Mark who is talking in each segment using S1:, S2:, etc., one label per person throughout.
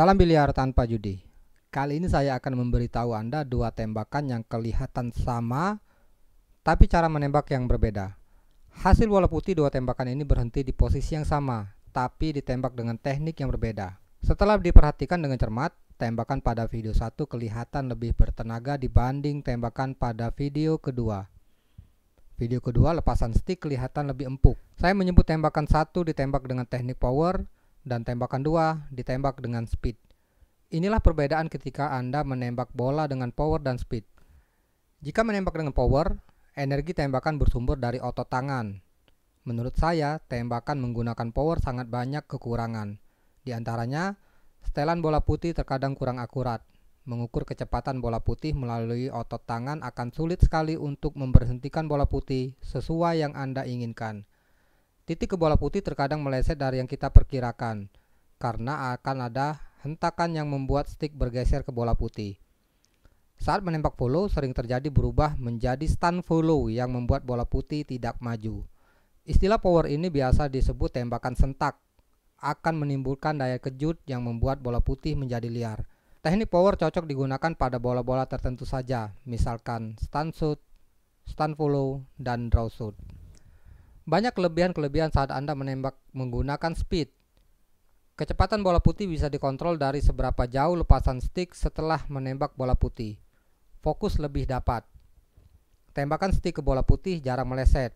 S1: Salam biliar tanpa judi. Kali ini saya akan memberitahu Anda dua tembakan yang kelihatan sama tapi cara menembak yang berbeda. Hasil bola putih dua tembakan ini berhenti di posisi yang sama tapi ditembak dengan teknik yang berbeda. Setelah diperhatikan dengan cermat, tembakan pada video satu kelihatan lebih bertenaga dibanding tembakan pada video kedua. Video kedua lepasan stick kelihatan lebih empuk. Saya menyebut tembakan satu ditembak dengan teknik power, dan tembakan dua ditembak dengan speed. Inilah perbedaan ketika Anda menembak bola dengan power dan speed. Jika menembak dengan power, energi tembakan bersumber dari otot tangan. Menurut saya, tembakan menggunakan power sangat banyak kekurangan. Di antaranya, setelan bola putih terkadang kurang akurat. Mengukur kecepatan bola putih melalui otot tangan akan sulit sekali untuk memberhentikan bola putih sesuai yang Anda inginkan. Titik ke bola putih terkadang meleset dari yang kita perkirakan, karena akan ada hentakan yang membuat stick bergeser ke bola putih. Saat menembak follow sering terjadi berubah menjadi stun follow yang membuat bola putih tidak maju. Istilah power ini biasa disebut tembakan sentak, akan menimbulkan daya kejut yang membuat bola putih menjadi liar. Teknik power cocok digunakan pada bola-bola tertentu saja, misalkan stun shoot, stun follow, dan draw shoot. Banyak kelebihan-kelebihan saat Anda menembak menggunakan speed. Kecepatan bola putih bisa dikontrol dari seberapa jauh lepasan stick setelah menembak bola putih. Fokus lebih dapat. Tembakan stick ke bola putih jarang meleset.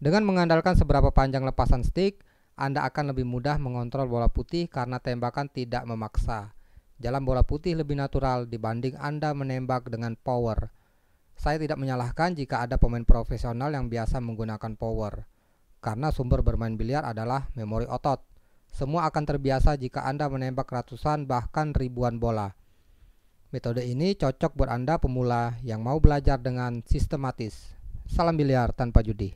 S1: Dengan mengandalkan seberapa panjang lepasan stick, Anda akan lebih mudah mengontrol bola putih karena tembakan tidak memaksa. Jalan bola putih lebih natural dibanding Anda menembak dengan power saya tidak menyalahkan jika ada pemain profesional yang biasa menggunakan power, karena sumber bermain biliar adalah memori otot. Semua akan terbiasa jika Anda menembak ratusan bahkan ribuan bola. Metode ini cocok buat Anda pemula yang mau belajar dengan sistematis. Salam biliar tanpa judi.